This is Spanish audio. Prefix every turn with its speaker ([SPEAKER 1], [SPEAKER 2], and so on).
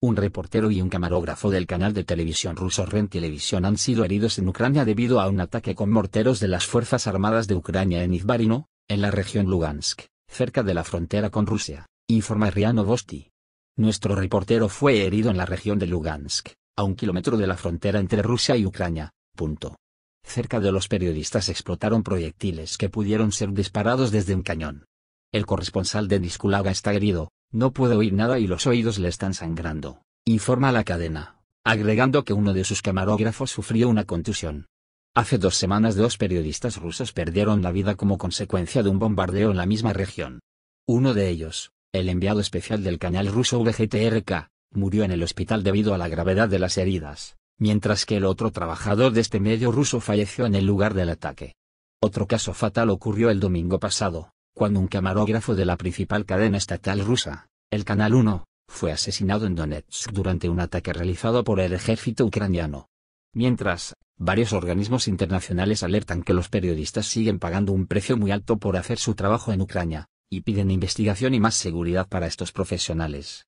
[SPEAKER 1] Un reportero y un camarógrafo del canal de televisión ruso Ren Televisión han sido heridos en Ucrania debido a un ataque con morteros de las Fuerzas Armadas de Ucrania en Izbarino, en la región Lugansk, cerca de la frontera con Rusia, informa Riano Bosti. Nuestro reportero fue herido en la región de Lugansk, a un kilómetro de la frontera entre Rusia y Ucrania. Punto. Cerca de los periodistas explotaron proyectiles que pudieron ser disparados desde un cañón. El corresponsal de Niskulaga está herido, no puedo oír nada y los oídos le están sangrando, informa la cadena, agregando que uno de sus camarógrafos sufrió una contusión. Hace dos semanas dos periodistas rusos perdieron la vida como consecuencia de un bombardeo en la misma región. Uno de ellos, el enviado especial del canal ruso VGTRK, murió en el hospital debido a la gravedad de las heridas, mientras que el otro trabajador de este medio ruso falleció en el lugar del ataque. Otro caso fatal ocurrió el domingo pasado, cuando un camarógrafo de la principal cadena estatal rusa, el Canal 1, fue asesinado en Donetsk durante un ataque realizado por el ejército ucraniano. Mientras, varios organismos internacionales alertan que los periodistas siguen pagando un precio muy alto por hacer su trabajo en Ucrania, y piden investigación y más seguridad para estos profesionales.